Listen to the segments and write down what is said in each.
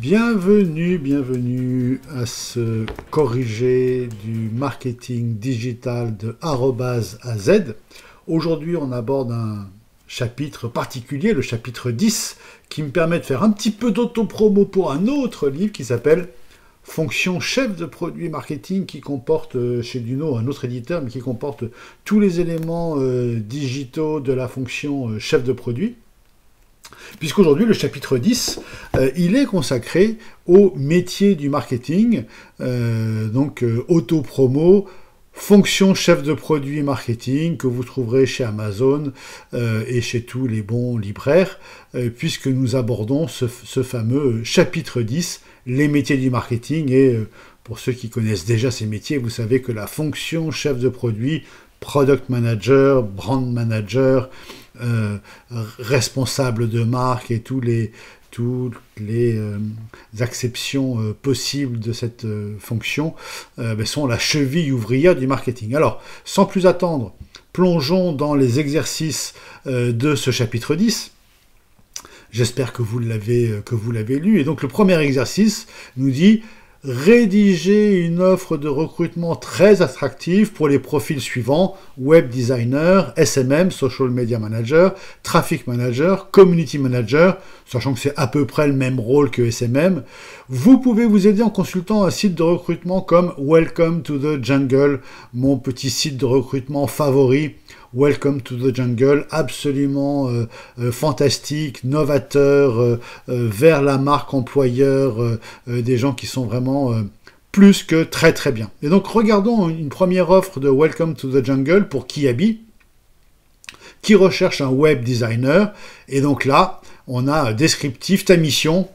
Bienvenue, bienvenue à ce corrigé du marketing digital de arrobase à Z. Aujourd'hui, on aborde un chapitre particulier, le chapitre 10, qui me permet de faire un petit peu d'autopromo pour un autre livre qui s'appelle Fonction chef de produit marketing qui comporte euh, chez Duno, un autre éditeur, mais qui comporte tous les éléments euh, digitaux de la fonction euh, chef de produit. Puisqu'aujourd'hui, le chapitre 10, euh, il est consacré au métier du marketing, euh, donc autopromo, euh, auto-promo, fonction chef de produit marketing que vous trouverez chez Amazon et chez tous les bons libraires, puisque nous abordons ce, fameux chapitre 10, les métiers du marketing. Et pour ceux qui connaissent déjà ces métiers, vous savez que la fonction chef de produit, product manager, brand manager, euh, responsable de marque et tous les, toutes les euh, acceptions euh, possibles de cette fonction ben, sont la cheville ouvrière du marketing. Alors, sans plus attendre, plongeons dans les exercices de ce chapitre 10. J'espère que vous l'avez lu. Et donc le premier exercice nous dit rédiger une offre de recrutement très attractive pour les profils suivants web designer, SMM, social media manager, traffic manager, community manager, sachant que c'est à peu près le même rôle que SMM. Vous pouvez vous aider en consultant un site de recrutement comme Welcome to the Jungle, mon petit site de recrutement favori Welcome to the Jungle, absolument euh, euh, fantastique, novateur, euh, vers la marque employeur, des gens qui sont vraiment plus que très très bien. Et donc regardons une première offre de Welcome to the Jungle pour Kiabi, qui recherche un web designer. Et donc là, on a descriptif, ta mission,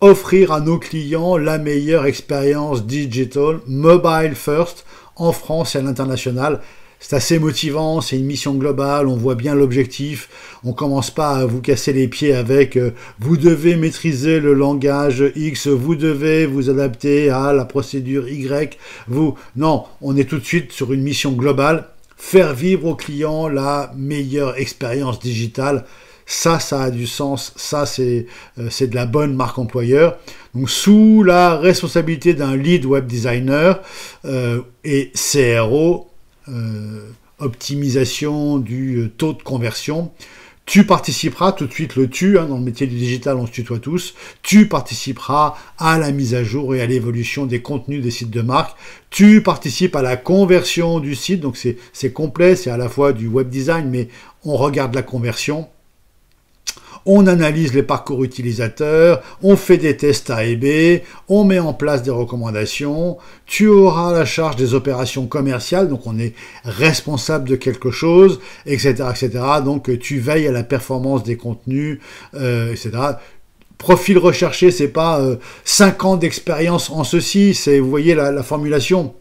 offrir à nos clients la meilleure expérience digital, mobile first, en France et à l'international. C'est assez motivant, c'est une mission globale, on voit bien l'objectif, on commence pas à vous casser les pieds avec euh, vous devez maîtriser le langage X, vous devez vous adapter à la procédure Y, vous. Non, on est tout de suite sur une mission globale, faire vivre au client la meilleure expérience digitale. Ça, ça a du sens, ça, euh, c'est de la bonne marque employeur. Donc, sous la responsabilité d'un lead web designer euh, et CRO, euh, optimisation du euh, taux de conversion. Tu participeras tout de suite le tu, hein, dans le métier du digital on se tutoie tous, tu participeras à la mise à jour et à l'évolution des contenus des sites de marque, tu participes à la conversion du site, donc c'est complet, c'est à la fois du web design, mais on regarde la conversion, on analyse les parcours utilisateurs, on fait des tests A et B, on met en place des recommandations, tu auras la charge des opérations commerciales, donc on est responsable de quelque chose, etc. etc. Donc euh, tu veilles à la performance des contenus, euh, etc profil recherché, c'est pas 5 euh, ans d'expérience en ceci, c'est vous voyez la formulation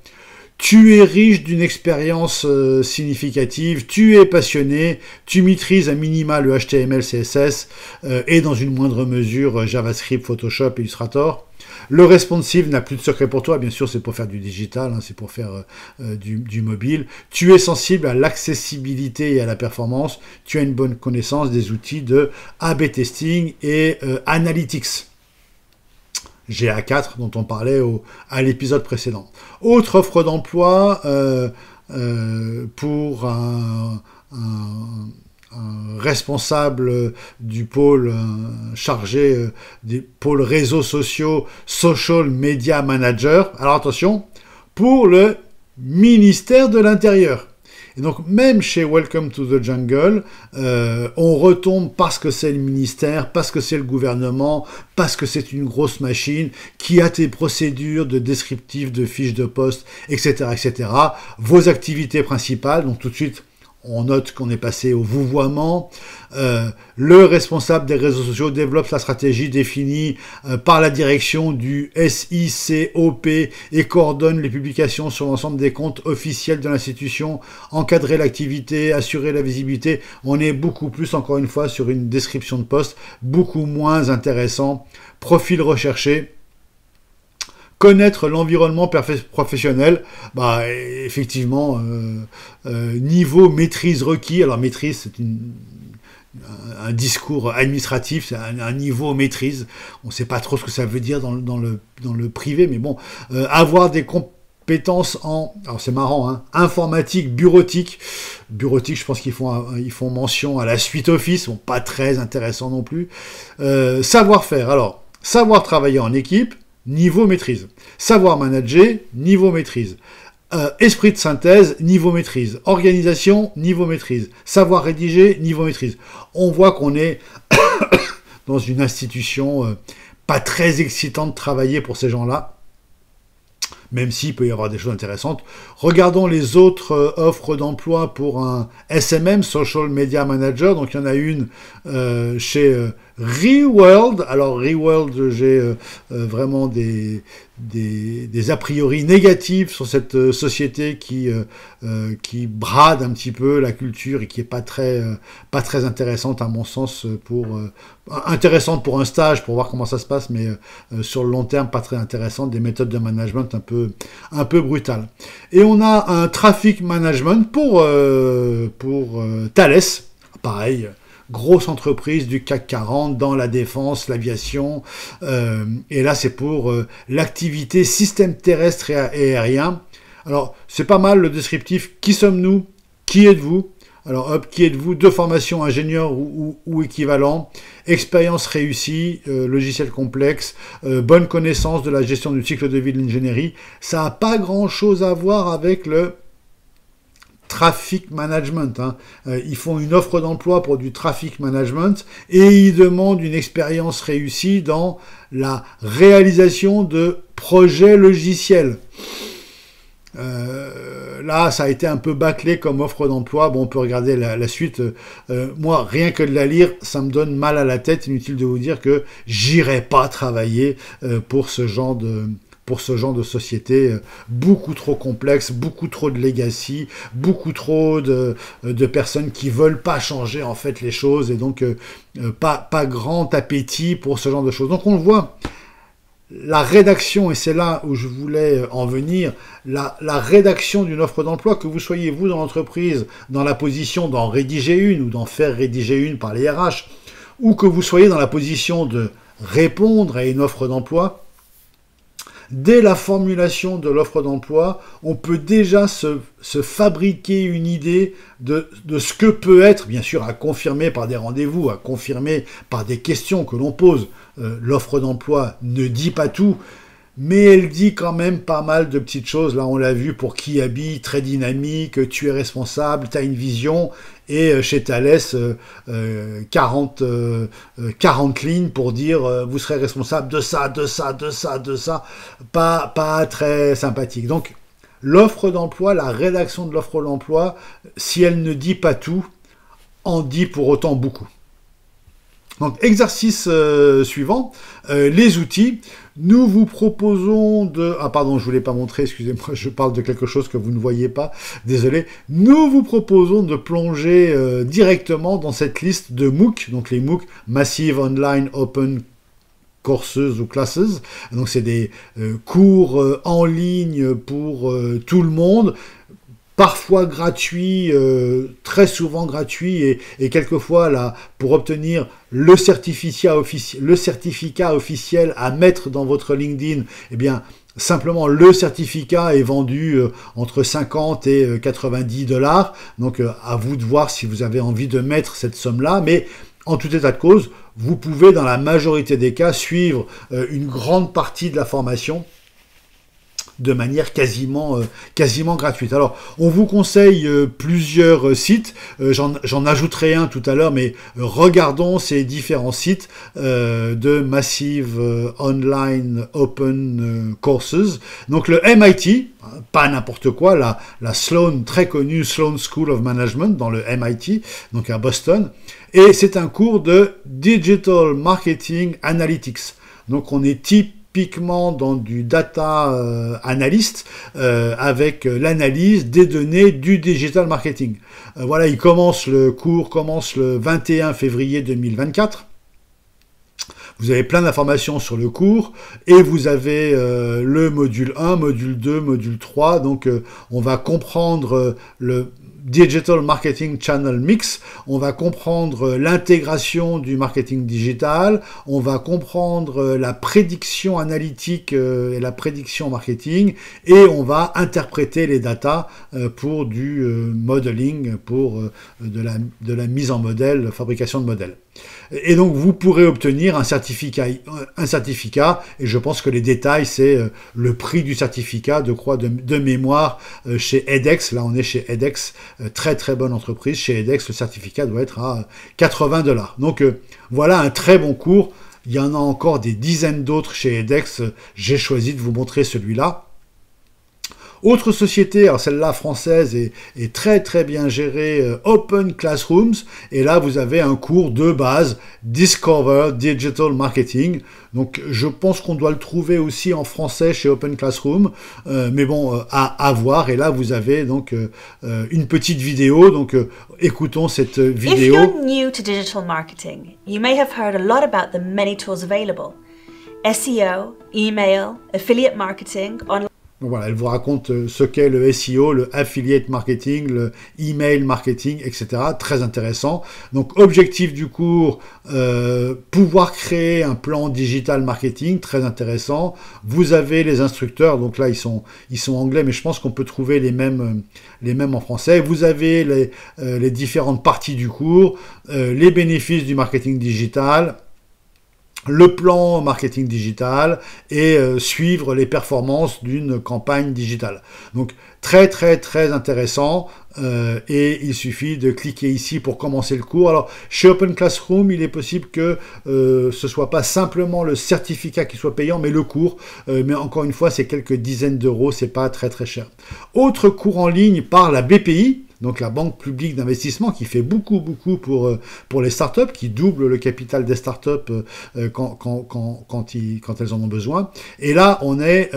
tu es riche d'une expérience euh, significative, tu es passionné, tu maîtrises à minima le HTML, CSS euh, et dans une moindre mesure euh, JavaScript, Photoshop, Illustrator. Le responsive n'a plus de secret pour toi, bien sûr c'est pour faire du digital, hein, c'est pour faire du, du, mobile. Tu es sensible à l'accessibilité et à la performance, tu as une bonne connaissance des outils de A-B testing et analytics. GA4 dont on parlait au, à l'épisode précédent. Autre offre d'emploi euh, euh, pour un, responsable du pôle chargé euh, des pôles réseaux sociaux, social media manager. Alors attention, pour le ministère de l'Intérieur donc même chez Welcome to the Jungle, euh, on retombe parce que c'est le ministère, parce que c'est le gouvernement, parce que c'est une grosse machine qui a des procédures de descriptif, de fiches de poste, etc., etc. Vos activités principales, donc tout de suite on note qu'on est passé au vouvoiement. Euh, le responsable des réseaux sociaux développe sa stratégie définie euh, par la direction du SICOP et coordonne les publications sur l'ensemble des comptes officiels de l'institution, encadrer l'activité, assurer la visibilité. On est beaucoup plus, encore une fois, sur une description de poste, beaucoup moins intéressant. Profil recherché, connaître l'environnement professionnel, bah, effectivement, euh, euh, niveau maîtrise requis. Alors, maîtrise, c'est un discours administratif, c'est un, niveau maîtrise. On ne sait pas trop ce que ça veut dire dans, le, dans le, privé, mais bon, euh, avoir des compétences en, alors c'est marrant, hein, informatique, bureautique. Bureautique, je pense qu'ils font, ils font mention à la suite Office, bon, pas très intéressant non plus. savoir-faire, alors, savoir travailler en équipe, niveau maîtrise. Savoir manager, niveau maîtrise. Euh, esprit de synthèse, niveau maîtrise. Organisation, niveau maîtrise. Savoir rédiger, niveau maîtrise. On voit qu'on est dans une institution euh, pas très excitante de travailler pour ces gens-là, même s'il peut y avoir des choses intéressantes. Regardons les autres euh, offres d'emploi pour un SMM, Social Media Manager. Donc il y en a une chez... Reworld. Alors Reworld, j'ai euh, euh, vraiment des, des, a priori négatifs sur cette euh, société qui, qui brade un petit peu la culture et qui est pas très, pas très intéressante à mon sens pour intéressante pour un stage pour voir comment ça se passe, mais sur le long terme pas très intéressante. Des méthodes de management un peu un peu brutales. Et on a un traffic management pour pour Thales pareil, Grosse entreprise du CAC 40 dans la défense, l'aviation. Euh, et là, c'est pour euh, l'activité système terrestre et, aérien. Alors, c'est pas mal le descriptif. Qui sommes-nous Qui êtes-vous alors, hop, qui êtes-vous Deux formations ingénieurs ou, équivalent, expérience réussie, euh, logiciel complexe, bonne connaissance de la gestion du cycle de vie de l'ingénierie. Ça n'a pas grand-chose à voir avec le traffic management. Hein. Euh, ils font une offre d'emploi pour du traffic management et ils demandent une expérience réussie dans la réalisation de projets logiciels. Euh, là, ça a été un peu bâclé comme offre d'emploi. Bon, on peut regarder la, suite. Euh, moi, rien que de la lire, ça me donne mal à la tête. Inutile de vous dire que j'irai pas travailler pour ce genre de, pour ce genre de société euh, beaucoup trop complexe, beaucoup trop de legacy, beaucoup trop euh, de, personnes qui veulent pas changer en fait les choses et donc euh, pas, pas grand appétit pour ce genre de choses. Donc on le voit, la rédaction, et c'est là où je voulais en venir, la, la rédaction d'une offre d'emploi, que vous soyez vous dans l'entreprise, dans la position d'en rédiger une ou d'en faire rédiger une par les RH, ou que vous soyez dans la position de répondre à une offre d'emploi, dès la formulation de l'offre d'emploi, on peut déjà se, fabriquer une idée de, ce que peut être, bien sûr à confirmer par des rendez-vous, à confirmer par des questions que l'on pose. Euh, l'offre d'emploi ne dit pas tout, mais elle dit quand même pas mal de petites choses. Là, on l'a vu pour qui habille, très dynamique, euh, tu es responsable, tu as une vision. Et euh, chez Thalès, 40, euh, lignes pour dire vous serez responsable de ça, de ça, de ça, de ça. Pas, pas très sympathique. Donc, l'offre d'emploi, la rédaction de l'offre d'emploi, si elle ne dit pas tout, en dit pour autant beaucoup. Donc, exercice euh, suivant, euh, les outils. Nous vous proposons de... Ah pardon, je ne vous pas montrer, excusez-moi, je parle de quelque chose que vous ne voyez pas, désolé. Nous vous proposons de plonger euh, directement dans cette liste de MOOC, donc les MOOC Massive Online Open courses ou classes. Donc c'est des cours en ligne pour tout le monde parfois gratuit, euh, très souvent gratuit, et, quelquefois là, pour obtenir le certificat, officiel, le certificat officiel à mettre dans votre LinkedIn, eh bien, simplement le certificat est vendu euh, entre 50 et 90 euh, dollars. Donc à vous de voir si vous avez envie de mettre cette somme-là. Mais en tout état de cause, vous pouvez dans la majorité des cas suivre une grande partie de la formation de manière quasiment, euh, quasiment gratuite. Alors, on vous conseille euh, plusieurs euh, sites. J'en ajouterai un tout à l'heure, mais regardons ces différents sites de Massive Online Open Courses. Donc, le MIT, pas n'importe quoi, la, la Sloan, très connue Sloan School of Management dans le MIT, donc à Boston. Et c'est un cours de Digital Marketing Analytics. Donc on est type typiquement dans du data euh, analyst euh, avec euh, l'analyse des données du digital marketing. voilà, il commence le cours commence le 21 février 2024. Vous avez plein d'informations sur le cours et vous avez le module 1, module 2, module 3. Donc on va comprendre le Digital Marketing Channel Mix, on va comprendre euh, l'intégration du marketing digital, on va comprendre euh, la prédiction analytique euh, et la prédiction marketing, et on va interpréter les data pour du modeling, pour de la, de la mise en modèle, fabrication de modèles. Et donc vous pourrez obtenir un certificat, un certificat et je pense que les détails, c'est euh, le prix du certificat de croix de, mémoire euh, chez EDEX. Là, on est chez EDEX, euh, très très bonne entreprise. Chez EDEX, le certificat doit être à 80 dollars. Donc voilà un très bon cours. Il y en a encore des dizaines d'autres chez EDEX. J'ai choisi de vous montrer celui-là. Autre société, alors celle-là française est, très très bien gérée, euh, Open Classrooms, et là vous avez un cours de base, Discover Digital Marketing. Donc je pense qu'on doit le trouver aussi en français chez Open Classroom, euh, mais bon, euh, à, voir. Et là vous avez donc une petite vidéo, donc écoutons cette vidéo. If new to digital marketing, you may have heard a lot about the many tools available. SEO, email, affiliate marketing, online voilà, elle vous raconte euh, ce qu'est le SEO, le affiliate marketing, le email marketing, etc. Très intéressant. Donc objectif du cours, euh, pouvoir créer un plan digital marketing, très intéressant. Vous avez les instructeurs, donc là ils sont, ils sont anglais, mais je pense qu'on peut trouver les mêmes, euh, les mêmes en français. Vous avez les, différentes parties du cours, les bénéfices du marketing digital, le plan marketing digital et euh, suivre les performances d'une campagne digitale. Donc très très très intéressant euh, et il suffit de cliquer ici pour commencer le cours. Alors chez Open Classroom, il est possible que euh, ce soit pas simplement le certificat qui soit payant, mais le cours. mais encore une fois, c'est quelques dizaines d'euros, c'est pas très très cher. Autre cours en ligne par la BPI, donc la banque publique d'investissement qui fait beaucoup, beaucoup pour, euh, pour les startups, qui double le capital des startups euh, euh, quand, quand, quand, quand, elles en ont besoin. Et là, on est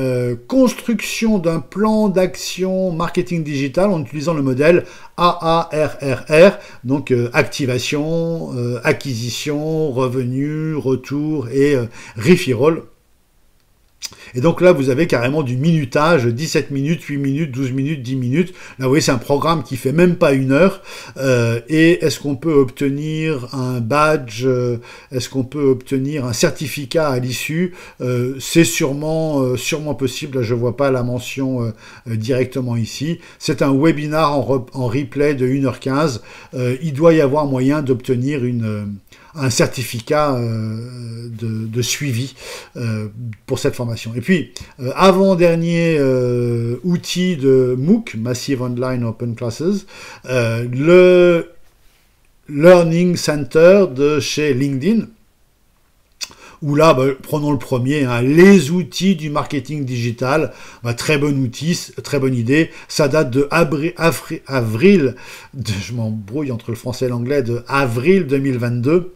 construction d'un plan d'action marketing digital en utilisant le modèle AARRR, donc activation, acquisition, revenu, retour et referral et donc là, vous avez carrément du minutage, 17 minutes, 8 minutes, 12 minutes, 10 minutes. Là, vous voyez, c'est un programme qui fait même pas une heure. Euh, et est-ce qu'on peut obtenir un badge euh, Est-ce qu'on peut obtenir un certificat à l'issue euh, C'est sûrement, sûrement possible. Je ne vois pas la mention directement ici. C'est un webinar en replay de 1h15. il doit y avoir moyen d'obtenir une un certificat euh, de, suivi euh, pour cette formation. Et puis, euh, avant-dernier outil de MOOC, Massive Online Open Classes, le Learning Center de chez LinkedIn, où là, bah, prenons le premier, hein, les outils du marketing digital, bah, très bon outil, très bonne idée, ça date de avril, je m'embrouille entre le français et l'anglais, de avril 2022,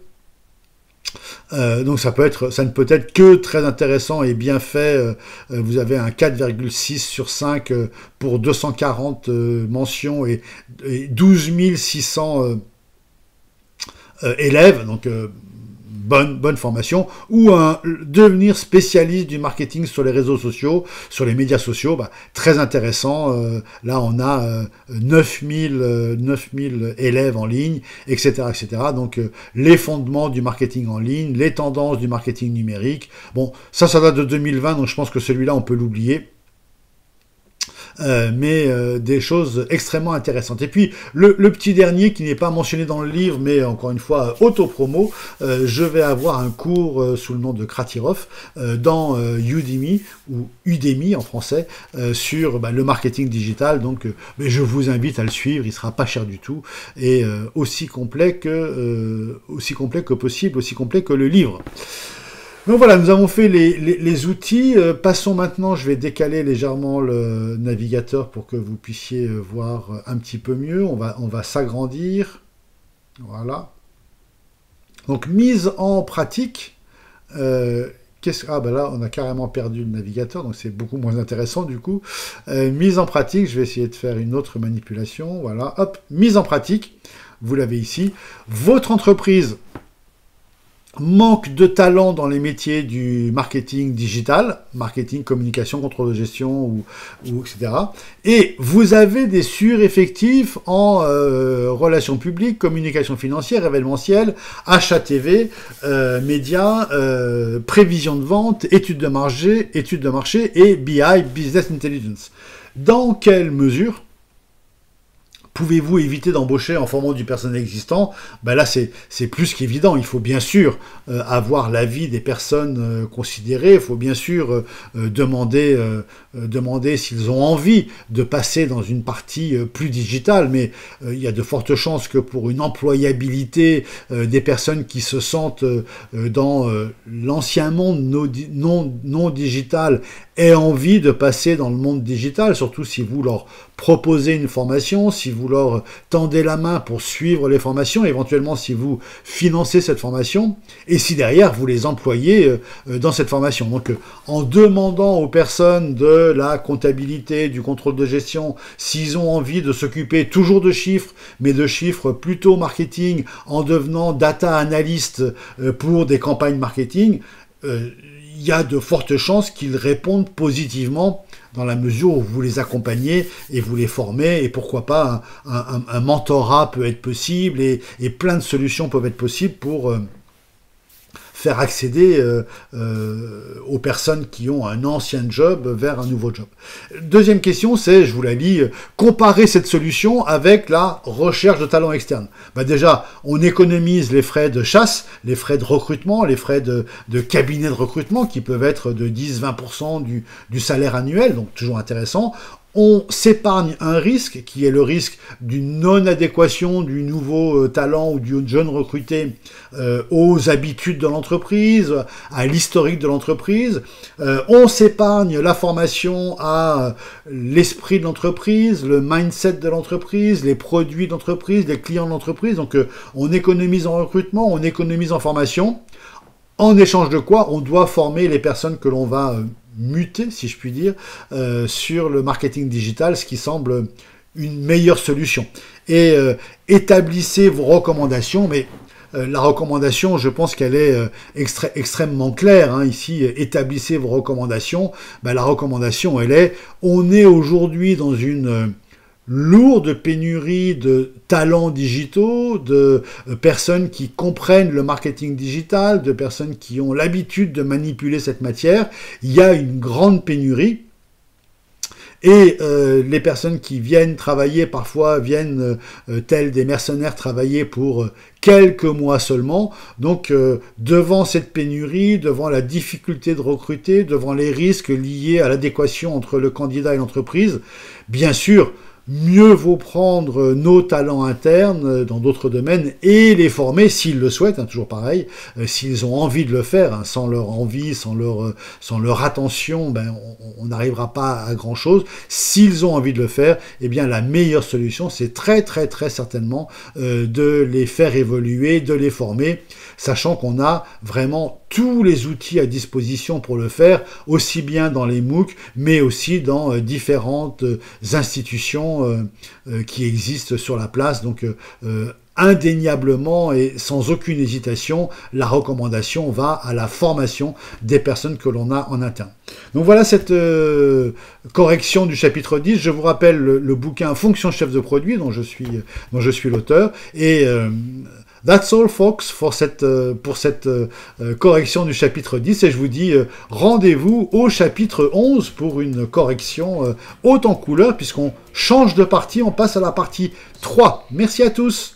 euh, donc ça peut être, ça ne peut être que très intéressant et bien fait. Euh, euh, vous avez un 4,6 sur 5 pour 240 mentions et, 12600 12 600 élèves. Donc bonne, formation, ou un, devenir spécialiste du marketing sur les réseaux sociaux, sur les médias sociaux, bah, très intéressant. Euh, là, on a 9000, euh, euh, élèves en ligne, etc. etc. Donc, les fondements du marketing en ligne, les tendances du marketing numérique. Bon, ça, ça date de 2020, donc je pense que celui-là, on peut l'oublier. Euh, mais euh, des choses extrêmement intéressantes. Et puis le, petit dernier qui n'est pas mentionné dans le livre, mais encore une fois euh, auto-promo, je vais avoir un cours sous le nom de Kratirov dans Udemy ou Udemy en français sur bah, le marketing digital. Donc, je vous invite à le suivre. Il sera pas cher du tout et aussi complet que aussi complet que possible, aussi complet que le livre. Donc voilà, nous avons fait les, outils. Euh, passons maintenant, je vais décaler légèrement le navigateur pour que vous puissiez euh, voir euh, un petit peu mieux. On va, on va s'agrandir. Voilà. Donc mise en pratique. ah ben là on a carrément perdu le navigateur donc c'est beaucoup moins intéressant du coup mise en pratique je vais essayer de faire une autre manipulation voilà hop mise en pratique vous l'avez ici votre entreprise manque de talent dans les métiers du marketing digital, marketing, communication, contrôle de gestion, ou, etc. Et vous avez des sureffectifs en euh, relations publiques, communication financière, événementielle, achat TV, euh, médias, euh, prévision de vente, études de marché, études de marché et BI, business intelligence. Dans quelle mesure pouvez-vous éviter d'embaucher en formant du personnel existant ben Là, c'est plus qu'évident. Il faut bien sûr euh, avoir l'avis des personnes euh, considérées. Il faut bien sûr euh, demander, demander s'ils ont envie de passer dans une partie plus digitale. Mais il y a de fortes chances que pour une employabilité des personnes qui se sentent dans l'ancien monde non, non digital aient envie de passer dans le monde digital, surtout si vous leur proposez une formation, si vous leur tendez la main pour suivre les formations, éventuellement si vous financez cette formation, et si derrière vous les employez euh, euh, dans cette formation. Donc euh, en demandant aux personnes de la comptabilité, du contrôle de gestion, s'ils ont envie de s'occuper toujours de chiffres, mais de chiffres plutôt marketing, en devenant data analyst pour des campagnes marketing, il y a de fortes chances qu'ils répondent positivement dans la mesure où vous les accompagnez et vous les formez et pourquoi pas un, mentorat peut être possible et, plein de solutions peuvent être possibles pour, euh, accéder euh, euh, aux personnes qui ont un ancien job vers un nouveau job. Deuxième question, c'est, je vous la lis, comparer cette solution avec la recherche de talents externes. Bah, déjà, on économise les frais de chasse, les frais de recrutement, les frais de, cabinet de recrutement qui peuvent être de 10-20% du, du salaire annuel, donc toujours intéressant on s'épargne un risque qui est le risque d'une non-adéquation du nouveau euh, talent ou du jeune recruté euh, aux habitudes de l'entreprise, à l'historique de l'entreprise. Euh, on s'épargne la formation à l'esprit de l'entreprise, le mindset de l'entreprise, les produits d'entreprise, les clients de l'entreprise. Donc on économise en recrutement, on économise en formation. En échange de quoi, on doit former les personnes que l'on va muté, si je puis dire, euh, sur le marketing digital, ce qui semble une meilleure solution. Et euh, établissez vos recommandations, mais euh, la recommandation, je pense qu'elle est extrêmement claire. Hein. ici, établissez vos recommandations. Bah, la recommandation, elle est, on est aujourd'hui dans une lourde pénurie de talents digitaux, de euh, personnes qui comprennent le marketing digital, de personnes qui ont l'habitude de manipuler cette matière. Il y a une grande pénurie. Et euh, les personnes qui viennent travailler, parfois viennent euh, telles des mercenaires travailler pour quelques mois seulement. Donc devant cette pénurie, devant la difficulté de recruter, devant les risques liés à l'adéquation entre le candidat et l'entreprise, bien sûr, mieux vaut prendre nos talents internes euh, dans d'autres domaines et les former s'ils le souhaitent, hein, toujours pareil, euh, s'ils ont envie de le faire, hein, sans leur envie, sans leur, euh, sans leur attention, ben, on n'arrivera pas à grand-chose. S'ils ont envie de le faire, eh bien la meilleure solution, c'est très très très certainement de les faire évoluer, de les former, sachant qu'on a vraiment tous les outils à disposition pour le faire, aussi bien dans les MOOC, mais aussi dans euh, différentes euh, institutions euh, qui existent sur la place. Donc, indéniablement et sans aucune hésitation, la recommandation va à la formation des personnes que l'on a en interne. Donc voilà cette correction du chapitre 10. Je vous rappelle le, bouquin Fonction chef de produit dont je suis, dont je suis l'auteur et That's all, folks, for cette, euh, pour cette euh, euh, correction du chapitre 10. Et je vous dis rendez-vous au chapitre 11 pour une correction haute en couleur, puisqu'on change de partie, on passe à la partie 3. Merci à tous.